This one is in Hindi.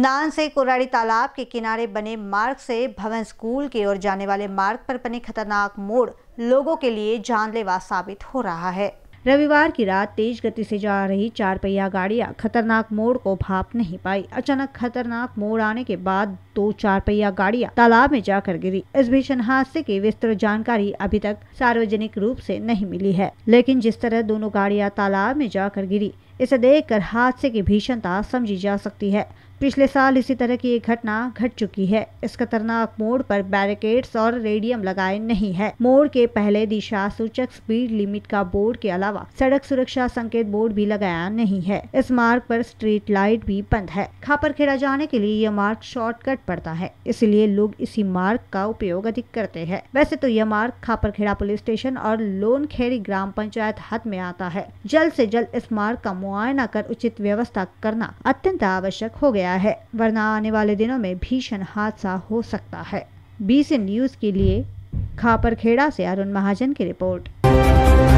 नान से कोराड़ी तालाब के किनारे बने मार्ग से भवन स्कूल की ओर जाने वाले मार्ग पर बने खतरनाक मोड़ लोगों के लिए जानलेवा साबित हो रहा है रविवार की रात तेज गति से जा रही चार पहिया गाड़ियां खतरनाक मोड़ को भाप नहीं पाई अचानक खतरनाक मोड़ आने के बाद दो चार पहिया गाड़ियां तालाब में जाकर गिरी इस भीषण हादसे की विस्तृत जानकारी अभी तक सार्वजनिक रूप से नहीं मिली है लेकिन जिस तरह दोनों गाड़ियां तालाब में जाकर गिरी इसे देखकर हादसे की भीषणता समझी जा सकती है पिछले साल इसी तरह की एक घटना घट चुकी है इस खतरनाक मोड़ पर बैरिकेड्स और रेडियम लगाए नहीं है मोड़ के पहले दिशा सूचक स्पीड लिमिट का बोर्ड के अलावा सड़क सुरक्षा संकेत बोर्ड भी लगाया नहीं है इस मार्ग पर स्ट्रीट लाइट भी बंद है खापर खेड़ा जाने के लिए यह मार्ग शॉर्टकट पड़ता है इसलिए लोग इसी मार्ग का उपयोग अधिक करते हैं वैसे तो यह मार्ग खापर खेड़ा पुलिस स्टेशन और लोनखेड़ी ग्राम पंचायत हद में आता है जल्द ऐसी जल्द इस मार्ग का मुआयना कर उचित व्यवस्था करना अत्यंत आवश्यक हो गया है वरना आने वाले दिनों में भीषण हादसा हो सकता है बीसी न्यूज के लिए खापरखेड़ा से अरुण महाजन की रिपोर्ट